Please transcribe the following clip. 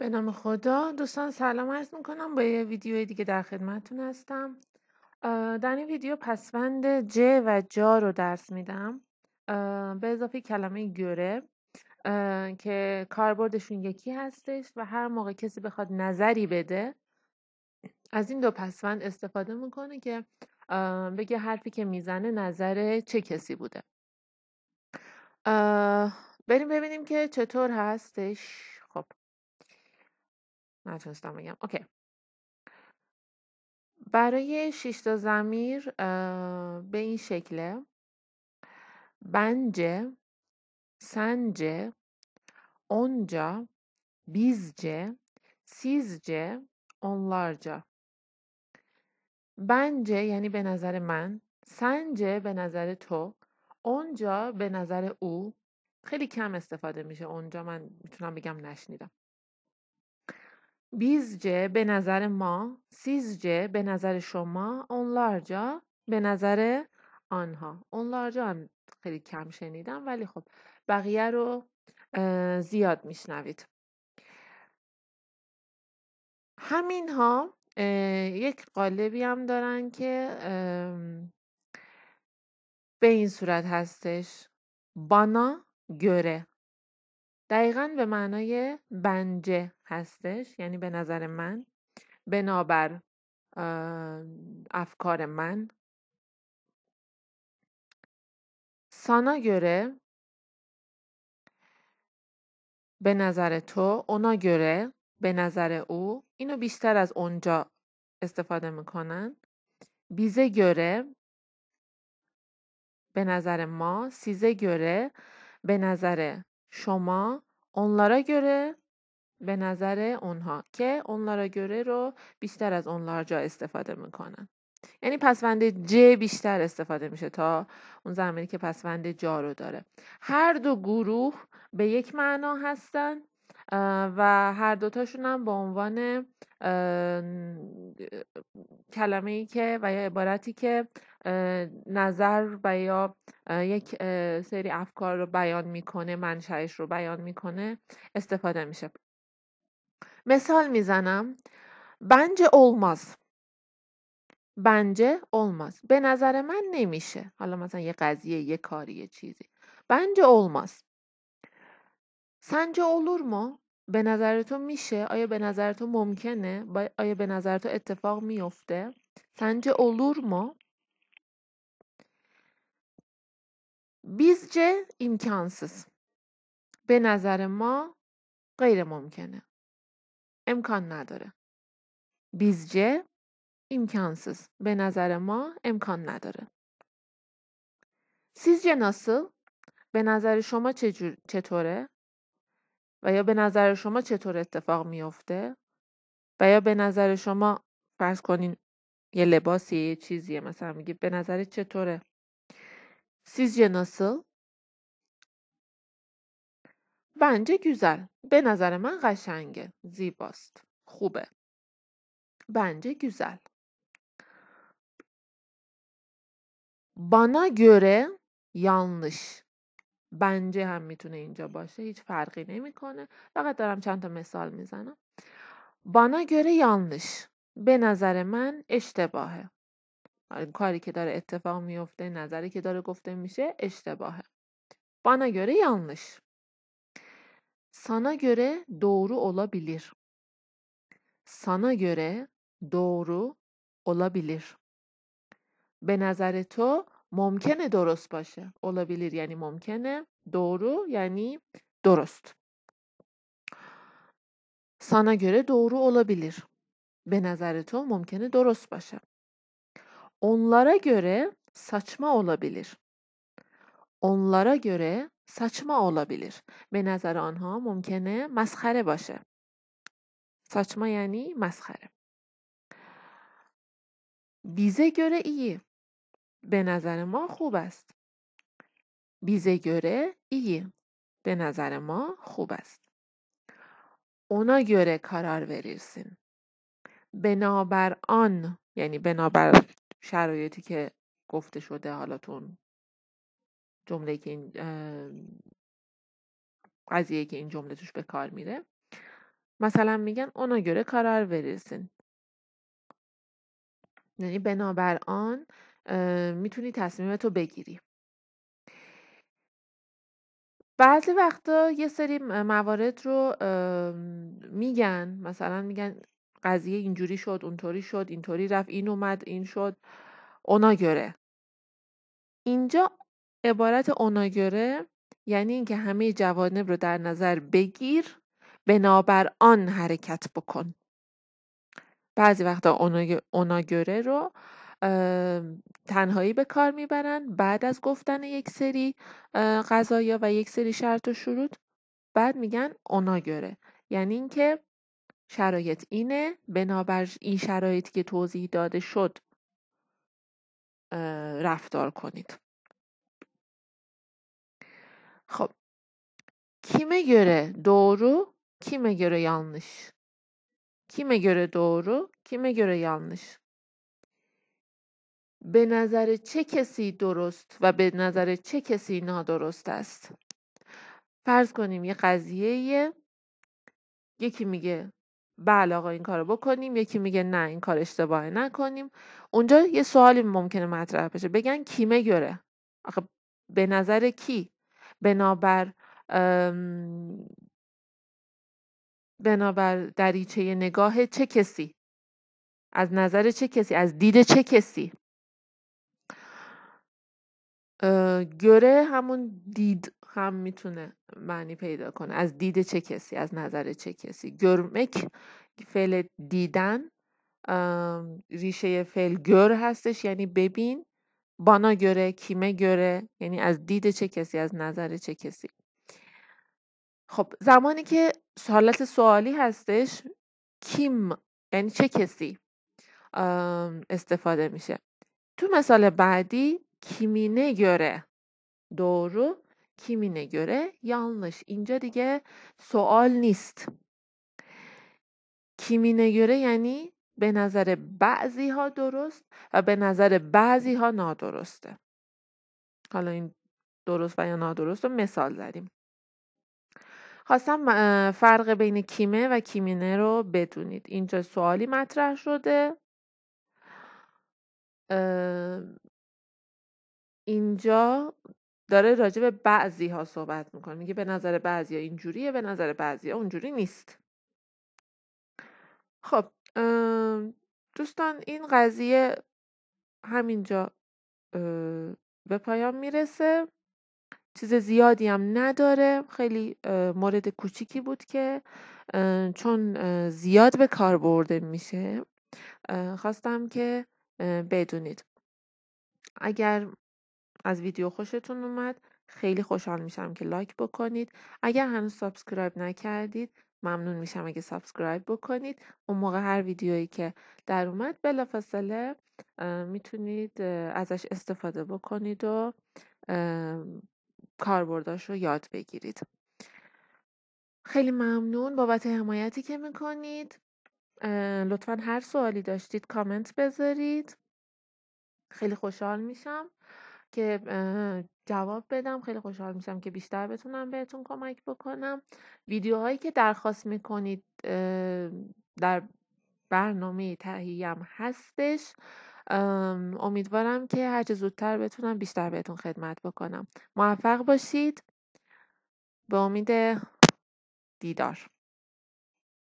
به نام خدا دوستان سلام عرض میکنم با یه ویدیو دیگه در خدمتون هستم در این ویدیو پسوند ج و جا رو درس میدم به اضافه کلمه گره که کاربردشون یکی هستش و هر موقع کسی بخواد نظری بده از این دو پسوند استفاده میکنه که بگه حرفی که میزنه نظر چه کسی بوده بریم ببینیم که چطور هستش نتونستم بگم اوکی برای شیشتا زمیر به این شکله بنجه سنجه اونجا بیزجه سیزجه اونلارجا بنجه یعنی به نظر من سنجه به نظر تو اونجا به نظر او خیلی کم استفاده میشه اونجا من میتونم بگم نشنیدم بیزجه به نظر ما سیزجه به نظر شما اونلارجا به نظر آنها اونلارجا هم خیلی کم شنیدم ولی خب بقیه رو زیاد میشنوید همین ها یک قالبی هم دارن که به این صورت هستش بانا گره دقیقا به معنای بنجه هستش یعنی به نظر من بنابر افکار من سانا گره به نظر تو اونا گره به نظر او اینو بیشتر از اونجا استفاده میکنن بیزه گره به نظر ما سیزه گره به نظر شما اونلارا گره به نظر اونها که اونلارا گره رو بیشتر از اونلار جا استفاده میکنن یعنی پسوند ج بیشتر استفاده میشه تا اون زمانی که پسوند جا رو داره هر دو گروه به یک معنا هستن و هر دوتاشون هم به عنوان کلمه ای که و یا عبارتی که نظر و یا یک سری افکار رو بیان میکنه منشأش رو بیان میکنه استفاده میشه مثال میزنم بنج olmaz بنج olmaz به نظر من نمیشه حالا مثلا یه قضیه یه کاری یه چیزی بنج olmaz سنج اولور ما؟ به نظر تو میشه آیا به نظر تو ممکنه آیا به نظر تو اتفاق میفته سنج اولور ما؟ بیزجه امکانسز به نظر ما غیر ممکنه. امکان نداره. بیزجه امکانسز به نظر ما امکان نداره. سیزجه ناسل؟ به نظر شما چطوره؟ و یا به نظر شما چطور اتفاق میافته؟ و یا به نظر شما فرض کنین یه لباسی یه چیزیه مثلا میگی به نظر چطوره؟ Sizce نسل؟ بنجه güzel. به نظر من قشنگه. زیباست. خوبه. بنجه güzel. بنا گره یانش. بنجه هم میتونه اینجا باشه هیچ فرقی نمیکنه فقط دارم چندتا مثال میزنم بانا گره یانش. به نظر من اشتباهه کاری که داره اتفاق میفته نظری که داره گفته میشه اشتباهه bana göre yanlış sana göre doğru olabilir sana göre doğru olabilir به نظر تو ممکنه درست باشه olabilir یعنی ممکنه doğru یعنی درست sana göre doğru olabilir به نظر تو ممکنه درست باشه Onlara göre saçma olabilir. Onlara göre saçma olabilir. Ve nazar anha ممکنه مسخره باشه. Saçma yani maskhare. Bize göre iyi. Be nazar ma خوب است. Bize göre iyi. Be nazar ma خوب است. Ona göre karar verirsin. Benaber an yani benaber شرایطی که گفته شده حالا جمله که این قضیه که این جمله توش به کار میره مثلا میگن اونا گره کارار وریسین یعنی بنابر آن میتونی تصمیم تو بگیری بعضی وقتا یه سری موارد رو میگن مثلا میگن قضیه اینجوری شد اونطوری شد اینطوری رفت این اومد این شد اوناگره اینجا عبارت اوناگره یعنی اینکه همه جوانب رو در نظر بگیر بنابر آن حرکت بکن بعضی وقتا اوناگره رو تنهایی به کار میبرن بعد از گفتن یک سری غذایا و یک سری شرط و شروط بعد میگن اوناگره یعنی اینکه شرایط اینه بنابر این شرایطی که توضیح داده شد رفتار کنید خب کیمه گره دورو کیمه گره yanlış کیمه گره دورو کیمه گره yanlış به نظر چه کسی درست و به نظر چه کسی نادرست است فرض کنیم یه قضیه یکی میگه بله آقا این کارو بکنیم یکی میگه نه این کار اشتباهه نکنیم اونجا یه سوالی ممکنه مطرح بشه بگن کیمه گره آخه به نظر کی بنابر بنابر دریچه نگاه چه کسی از نظر چه کسی از دید چه کسی گره همون دید هم میتونه معنی پیدا کنه از دید چه کسی از نظر چه کسی گرمک فعل دیدن ریشه فعل گر هستش یعنی ببین بانا گره کیمه گره یعنی از دید چه کسی از نظر چه کسی خب زمانی که حالت سوالی هستش کیم یعنی چه کسی استفاده میشه تو مثال بعدی کیمینه گره دورو kimine göre yanlış. اینجا دیگه سوال نیست. کیمینه گره یعنی به نظر بعضی ها درست و به نظر بعضی ها نادرسته حالا این درست و یا نادرست رو مثال زدیم خواستم فرق بین کیمه و کیمینه رو بدونید اینجا سوالی مطرح شده اینجا داره راجع به بعضی ها صحبت میکنه میگه به نظر بعضی ها اینجوریه به نظر بعضی ها اونجوری نیست خب دوستان این قضیه همینجا به پایان میرسه چیز زیادی هم نداره خیلی مورد کوچیکی بود که چون زیاد به کار برده میشه خواستم که بدونید اگر از ویدیو خوشتون اومد خیلی خوشحال میشم که لایک بکنید اگر هنوز سابسکرایب نکردید ممنون میشم اگه سابسکرایب بکنید اون موقع هر ویدیویی که در اومد بلافاصله میتونید ازش استفاده بکنید و کاربرداش رو یاد بگیرید خیلی ممنون بابت حمایتی که میکنید لطفا هر سوالی داشتید کامنت بذارید خیلی خوشحال میشم که جواب بدم خیلی خوشحال میشم که بیشتر بتونم بهتون کمک بکنم ویدیوهایی که درخواست میکنید در برنامه تهیهم هستش امیدوارم که هرچه زودتر بتونم بیشتر بهتون خدمت بکنم موفق باشید به امید دیدار